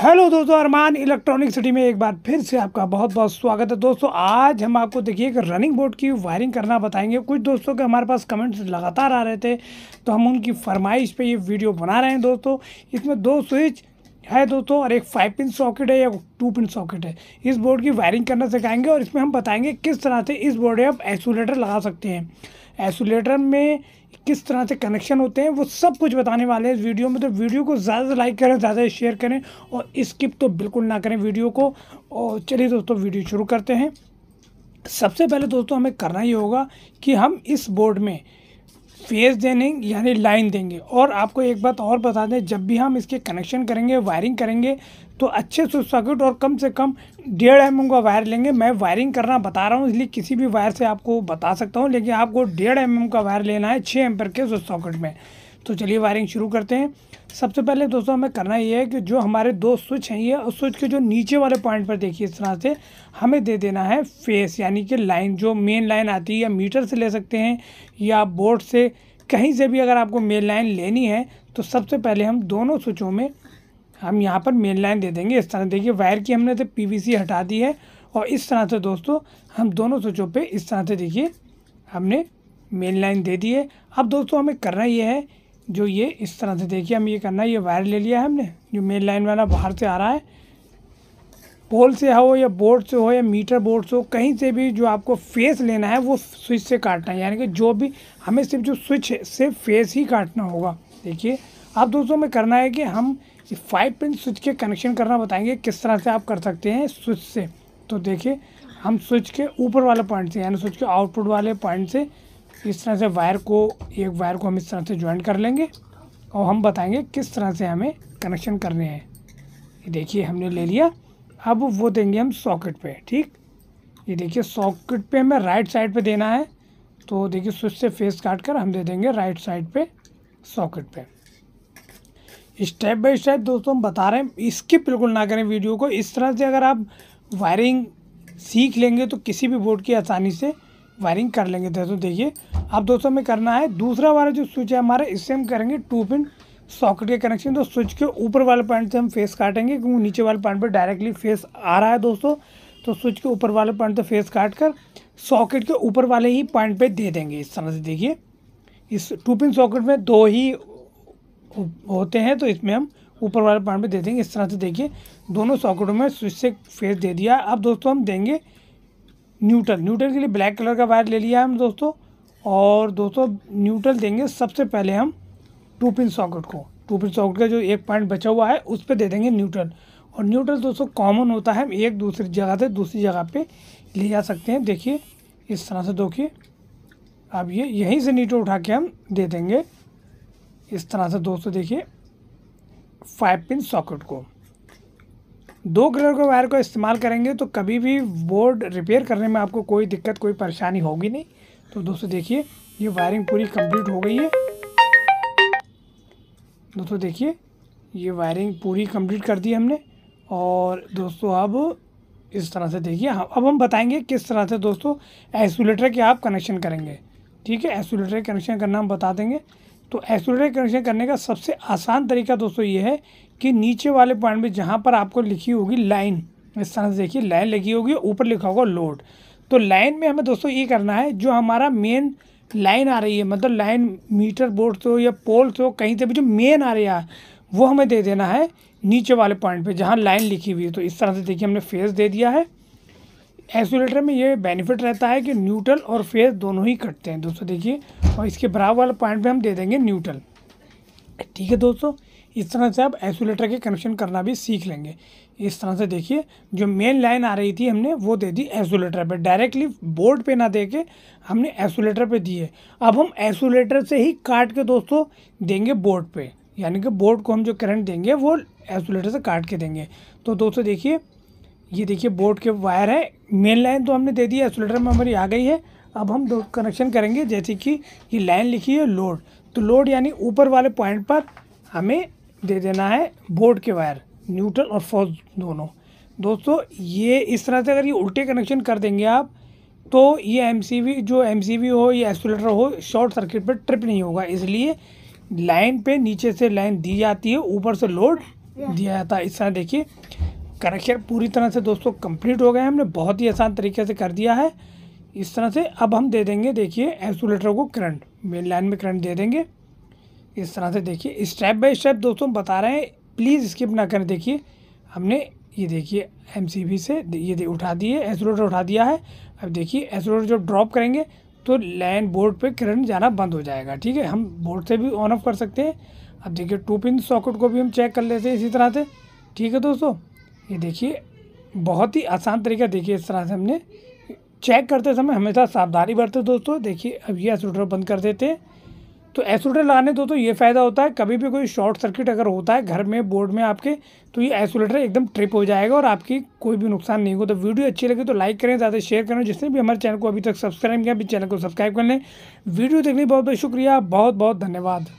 hello दोस्तों अरमान electronic city में एक बार फिर से आपका बहुत बहुत स्वागत है दोस्तों आज हम आपको देखिए कि रनिंग बोर्ड की वायरिंग करना बताएंगे कुछ दोस्तों के हमारे पास कमेंट्स लगातार आ रहे थे तो हम उनकी फरमाइश पे ये वीडियो बना रहे हैं दोस्तों इसमें दो स्विच है दोस्तों और एक फाइव पिन सॉकेट है या टू पिन सॉकेट है इस बोर्ड की वायरिंग करना सिखाएंगे और इसमें हम बताएंगे किस तरह से इस बोर्ड में आप एसोलेटर लगा सकते हैं एसोलेटर में किस तरह से कनेक्शन होते हैं वो सब कुछ बताने वाले हैं इस वीडियो में तो वीडियो को ज़्यादा से लाइक करें ज़्यादा शेयर करें और स्किप तो बिल्कुल ना करें वीडियो को और चलिए दोस्तों वीडियो शुरू करते हैं सबसे पहले दोस्तों हमें करना ही होगा कि हम इस बोर्ड में फेस देने यानी लाइन देंगे और आपको एक बात और बता दें जब भी हम इसके कनेक्शन करेंगे वायरिंग करेंगे तो अच्छे से सर्किट और कम से कम डेढ़ एम mm का वायर लेंगे मैं वायरिंग करना बता रहा हूँ इसलिए किसी भी वायर से आपको बता सकता हूँ लेकिन आपको डेढ़ एम mm का वायर लेना है छः एम्पर के सर्किट में तो चलिए वायरिंग शुरू करते हैं सबसे पहले दोस्तों हमें करना ये है कि जो हमारे दो स्विच हैं ये उस स्विच के जो नीचे वाले पॉइंट पर देखिए इस तरह से हमें दे देना है फेस यानी कि लाइन जो मेन लाइन आती है या मीटर से ले सकते हैं या बोर्ड से कहीं से भी अगर आपको मेन लाइन लेनी है तो सबसे पहले हम दोनों स्विचों में हम यहाँ पर मेन लाइन दे देंगे इस तरह देखिए वायर की हमने से तो पी हटा दी है और इस तरह से दोस्तों हम दोनों स्विचों पर इस तरह से देखिए हमने मेन लाइन दे दी है अब दोस्तों हमें करना यह है जो ये इस तरह से देखिए हम ये करना है ये वायर ले लिया है हमने जो मेन लाइन वाला बाहर से आ रहा है पोल से हो या बोर्ड से हो या मीटर बोर्ड से हो कहीं से भी जो आपको फेस लेना है वो स्विच से काटना है यानी कि जो भी हमें सिर्फ जो स्विच है सिर्फ फेस ही काटना होगा देखिए अब दोस्तों में करना है कि हम फाइव पिन स्विच के कनेक्शन करना बताएंगे किस तरह से आप कर सकते हैं स्विच से तो देखिए हम स्विच के ऊपर वाले पॉइंट से यानी स्विच के आउटपुट वाले पॉइंट से इस तरह से वायर को एक वायर को हम इस तरह से ज्वाइन कर लेंगे और हम बताएंगे किस तरह से हमें कनेक्शन करने हैं ये देखिए हमने ले लिया अब वो देंगे हम सॉकेट पे ठीक ये देखिए सॉकेट पे हमें राइट साइड पे देना है तो देखिए स्विच से फेस काट कर हम दे देंगे राइट साइड पे सॉकेट पे स्टेप बाय स्टेप दोस्तों हम बता रहे हैं स्किप बिल्कुल ना करें वीडियो को इस तरह से अगर आप वायरिंग सीख लेंगे तो किसी भी बोर्ड की आसानी से वायरिंग कर लेंगे दोस्तों देखिए अब दोस्तों हमें करना है दूसरा वाला जो स्विच है हमारा इससे हम करेंगे टू पिन सॉकेट के कनेक्शन तो स्विच के ऊपर वाले पॉइंट से हम फेस काटेंगे क्योंकि नीचे वाले पॉइंट पर डायरेक्टली फेस आ रहा है दोस्तों तो स्विच के ऊपर वाले पॉइंट से फेस काट कर सॉकेट के ऊपर वाले ही पॉइंट पे दे देंगे इस तरह से देखिए इस टू पिन सॉकेट में दो ही होते हैं तो इसमें हम ऊपर वाले पॉइंट पर दे देंगे इस तरह से देखिए दोनों सॉकेटों में स्विच से फेस दे दिया अब दोस्तों हम देंगे न्यूट्रल न्यूट्रल के लिए ब्लैक कलर का वायर ले लिया है हम दोस्तों और दोस्तों न्यूट्रल देंगे सबसे पहले हम टू पिन सॉकेट को टू पिन सॉकेट का जो एक पॉइंट बचा हुआ है उस पर दे देंगे न्यूट्रल और न्यूट्रल दोस्तों कॉमन होता है हम एक दूसरी जगह से दूसरी जगह पे ले जा सकते हैं देखिए इस तरह से देखिए अब ये यहीं से न्यूट्रल उठा के हम दे देंगे इस तरह से दोस्तों देखिए फाइव पिन सॉकेट को दो कलर के वायर का इस्तेमाल करेंगे तो कभी भी बोर्ड रिपेयर करने में आपको कोई दिक्कत कोई परेशानी होगी नहीं तो दोस्तों देखिए ये वायरिंग पूरी कंप्लीट हो गई है दोस्तों देखिए ये वायरिंग पूरी कंप्लीट कर दी हमने और दोस्तों अब इस तरह से देखिए हाँ अब हम बताएंगे किस तरह से दोस्तों एसोलेटर के आप कनेक्शन करेंगे ठीक है एसोलेटर कनेक्शन करना हम बता देंगे तो एसोलेटर कनेक्शन करने का सबसे आसान तरीका दोस्तों ये है कि नीचे वाले पॉइंट में जहाँ पर आपको लिखी होगी लाइन इस तरह से देखिए लाइन लिखी होगी ऊपर लिखा होगा लोड तो लाइन में हमें दोस्तों ये करना है जो हमारा मेन लाइन आ रही है मतलब लाइन मीटर बोर्ड से हो या पोल से हो कहीं से भी जो मेन आ रहा है वो हमें दे देना है नीचे वाले पॉइंट पे जहाँ लाइन लिखी हुई है तो इस तरह से देखिए हमने फेस दे दिया है एसोलेटर में ये बेनिफिट रहता है कि न्यूट्रल और फेस दोनों ही कटते हैं दोस्तों देखिए और इसके बराबर वाले पॉइंट पे हम दे देंगे न्यूट्रल ठीक है दोस्तों इस तरह से आप आइसोलेटर के कनेक्शन करना भी सीख लेंगे इस तरह से देखिए जो मेन लाइन आ रही थी हमने वो दे दी आइसोलेटर पे डायरेक्टली बोर्ड पे ना दे के हमने आइसोलेटर पे दिए अब हम आइसोलेटर से ही काट के दोस्तों देंगे बोर्ड पे यानी कि बोर्ड को हम जो करंट देंगे वो आइसोलेटर से काट के देंगे तो दोस्तों देखिए ये देखिए बोर्ड के वायर है मेन लाइन तो हमने दे दी एसोलेटर आइसोलेटर में हमारी आ गई है अब हम दो कनेक्शन करेंगे जैसे कि ये लाइन लिखी है लोड तो लोड यानी ऊपर वाले पॉइंट पर हमें दे देना है बोर्ड के वायर न्यूट्रल और फॉल्स दोनों दोस्तों ये इस तरह से अगर ये उल्टे कनेक्शन कर देंगे आप तो ये एम जो एम हो या एसोलेटर हो शॉर्ट सर्किट पर ट्रिप नहीं होगा इसलिए लाइन पे नीचे से लाइन दी जाती है ऊपर से लोड दिया जाता है इस तरह देखिए कनेक्शन पूरी तरह से दोस्तों कंप्लीट हो गए हमने बहुत ही आसान तरीके से कर दिया है इस तरह से अब हम दे देंगे देखिए एक्सोलेटर को करंट मेन लाइन में करंट दे देंगे इस तरह से देखिए स्टेप बाय स्टेप दोस्तों बता रहे हैं प्लीज़ स्किप ना करें देखिए हमने ये देखिए एम से ये उठा दिए एसरोड उठा दिया है अब देखिए एसरोड जब ड्रॉप करेंगे तो लैन बोर्ड पे करंट जाना बंद हो जाएगा ठीक है हम बोर्ड से भी ऑन ऑफ कर सकते हैं अब देखिए टू पिन सॉकेट को भी हम चेक कर लेते हैं इसी तरह से ठीक है दोस्तों ये देखिए बहुत ही आसान तरीका देखिए इस तरह से हमने चेक करते समय हमेशा सावधानी बरते दोस्तों देखिए अब ये एसरोडर बंद कर देते हैं तो एसोलेटर लगाने दो तो ये फ़ायदा होता है कभी भी कोई शॉर्ट सर्किट अगर होता है घर में बोर्ड में आपके तो ये एसोलेटर एकदम ट्रिप हो जाएगा और आपकी कोई भी नुकसान नहीं होगा तो वीडियो अच्छी लगे तो लाइक करें ज़्यादा शेयर करें जिसने भी हमारे चैनल को अभी तक सब्सक्राइब किया अभी चैनल को सब्सक्राइब कर लें वीडियो देखने बहुत बहुत शुक्रिया बहुत बहुत धन्यवाद